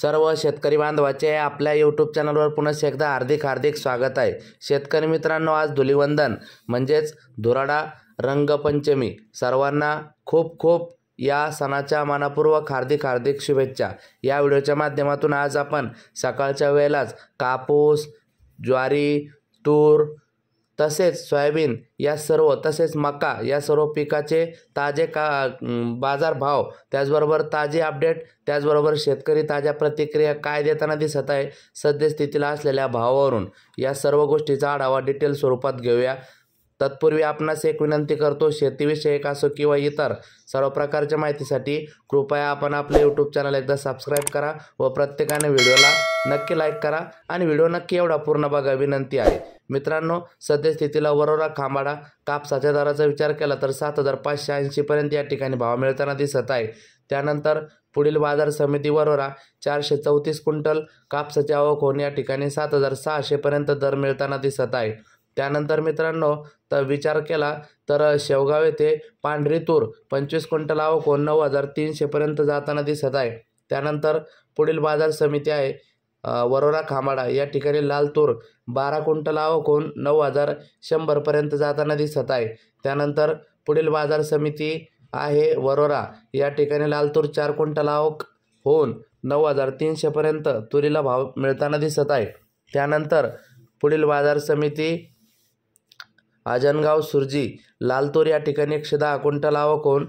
सर्व शेतकरी बांधवाचे आपल्या यूट्यूब चॅनलवर पुन्हा एकदा हार्दिक हार्दिक स्वागत आहे शेतकरी मित्रांनो आज धुलिवंदन म्हणजेच धुराडा रंगपंचमी सर्वांना खूप खूप या सणाच्या मनापूर्वक हार्दिक हार्दिक शुभेच्छा या व्हिडिओच्या माध्यमातून आज आपण सकाळच्या वेळेलाच कापूस ज्वारी तूर तसेच सोयाबीन या सर्व तसेच मका या सर्व पिकाचे ताजे का बाजारभाव त्याचबरोबर ताजे अपडेट त्याचबरोबर शेतकरी ताज्या प्रतिक्रिया काय देताना दिसत आहे सद्यस्थितीला असलेल्या भावावरून या सर्व गोष्टीचा आढावा डिटेल स्वरूपात घेऊया तत्पूर्वी आपणास एक विनंती करतो शेतीविषयक असो किंवा इतर सर्व प्रकारच्या माहितीसाठी कृपया आपण आपले यूट्यूब चॅनल एकदा सबस्क्राईब करा व प्रत्येकाने व्हिडिओला नक्की लाईक करा आणि व्हिडिओ नक्की एवढा पूर्ण बघा विनंती आहे मित्रांनो सद्यस्थितीला वरोरा खांबाडा कापसाच्या दराचा विचार केला तर सात हजार पाचशे ऐंशीपर्यंत या ठिकाणी भाव मिळताना दिसत आहे त्यानंतर पुढील बाजार समिती वरोरा चारशे चौतीस क्विंटल कापसाची आवक होऊन या ठिकाणी सात हजार सहाशेपर्यंत दर मिळताना दिसत आहे त्यानंतर मित्रांनो तर विचार केला तर शेवगाव येथे पांढरी तूर पंचवीस क्विंटल आवक होऊन नऊ हजार तीनशेपर्यंत जाताना दिसत आहे त्यानंतर पुढील बाजार समिती आहे वरोरा खामाडा या ठिकाणी लाल तूर बारा क्विंटल आवकून नऊ हजार शंभरपर्यंत जाताना दिसत आहे त्यानंतर पुढील बाजार समिती आहे वरोरा या ठिकाणी लाल तूर चार क्विंटल आवक होऊन नऊ हजार तीनशेपर्यंत तुरीला भाव मिळताना दिसत आहे त्यानंतर पुढील बाजार समिती आजनगाव सुरजी लालतूर या ठिकाणी एकशे दहा क्विंटल आवक होऊन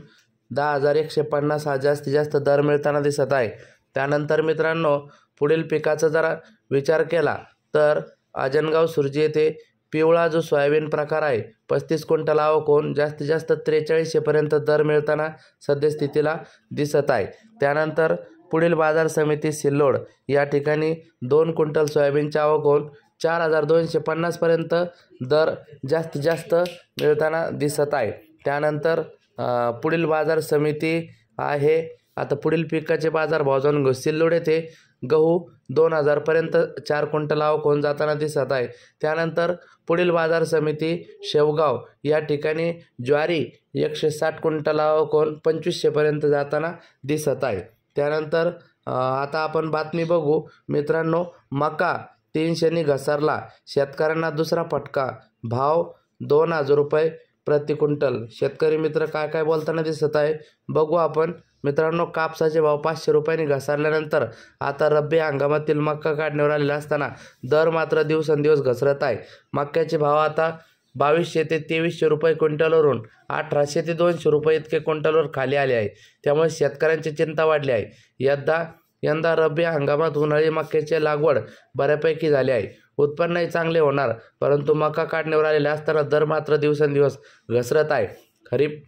दहा हजार एकशे पन्नास हा जास्तीत जास्त दर मिळताना दिसत आहे त्यानंतर मित्रांनो पुढील पिकाचा जर विचार केला तर आजनगाव सुरजी येथे पिवळा जो सोयाबीन प्रकार आहे पस्तीस क्विंटल आवकून जास्तीत जास्त त्रेचाळीसशेपर्यंत दर मिळताना सद्यस्थितीला दिसत आहे त्यानंतर पुढील बाजार समिती सिल्लोड या ठिकाणी दोन क्विंटल सोयाबीनच्या आवकून चार हजार दोनशे पन्नासपर्यंत दर जास्तीत जास्त मिळताना दिसत आहे त्यानंतर पुढील बाजार समिती आहे आता पुढील पिकाचे बाजार भाव सिल्लोड येथे गहू दोन हजारपर्यंत चार आवक कोण जाताना दिसत आहे त्यानंतर पुढील बाजार समिती शेवगाव या ठिकाणी ज्वारी एकशे साठ आवक कोण पंचवीसशेपर्यंत जाताना दिसत आहे त्यानंतर आता आपण बातमी बघू मित्रांनो मका तीनशेनी घसरला शेतकऱ्यांना दुसरा फटका भाव दोन हजार रुपये प्रति क्विंटल शेतकरी मित्र काय काय बोलताना दिसत आहे बघू आपण मित्रांनो कापसाचे भाव पाचशे रुपयांनी घसरल्यानंतर आता रब्बी हंगामातील मक्का काढण्यावर आलेला असताना दर मात्र दिवसेंदिवस घसरत आहे मक्याचे भाव आता बावीसशे ते तेवीसशे रुपये क्विंटलवरून अठराशे ते दोनशे रुपये इतके क्विंटलवर खाली आले आहे त्यामुळे शेतकऱ्यांची चिंता वाढली आहे यंदा यंदा रब्बी हंगामात उन्हाळी मक्क्याची लागवड बऱ्यापैकी झाली आहे उत्पन्नही चांगले होणार परंतु मका काढण्यावर आलेले असताना दर मात्र दिवसेंदिवस घसरत आहे खरीप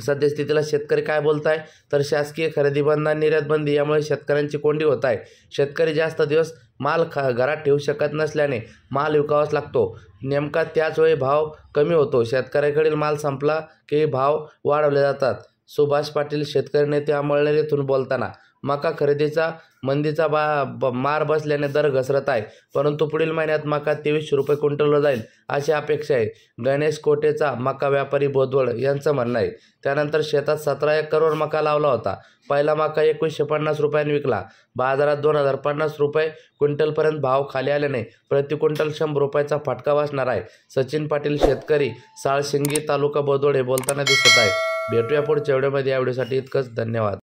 सद्यस्थितीला शेतकरी काय बोलत आहे तर शासकीय खरेदी बंद आणि निर्यात बंदी यामुळे शेतकऱ्यांची कोंडी होत आहे शेतकरी जास्त दिवस माल ख घरात ठेवू शकत नसल्याने माल विकावाच लागतो नेमका त्याच वेळी भाव कमी होतो शेतकऱ्याकडील माल संपला की भाव वाढवले जातात सुभाष पाटील शेतकरी नेते अमळनेर येथून बोलताना मका खरेदीचा मंदीचा बा ब मार बसल्याने दर घसरत आहे परंतु पुढील महिन्यात मका तेवीसशे रुपये क्विंटलला जाईल अशी अपेक्षा आहे गणेश कोटेचा मका व्यापारी बोधवळ यांचं म्हणणं आहे त्यानंतर शेतात सतरा एक करोड मका लावला होता पहिला मका एकोणीसशे पन्नास रुपयांनी विकला बाजारात दोन हजार पन्नास रुपये क्विंटलपर्यंत भाव खाली आल्याने प्रति क्विंटल शंभर रुपयाचा फटका बसणार आहे सचिन पाटील शेतकरी साळशिंगी तालुका बोधवळ हे बोलताना दिसत आहे भेटूया पुढच्या व्हिडिओमध्ये या व्हिडिओसाठी इतकंच धन्यवाद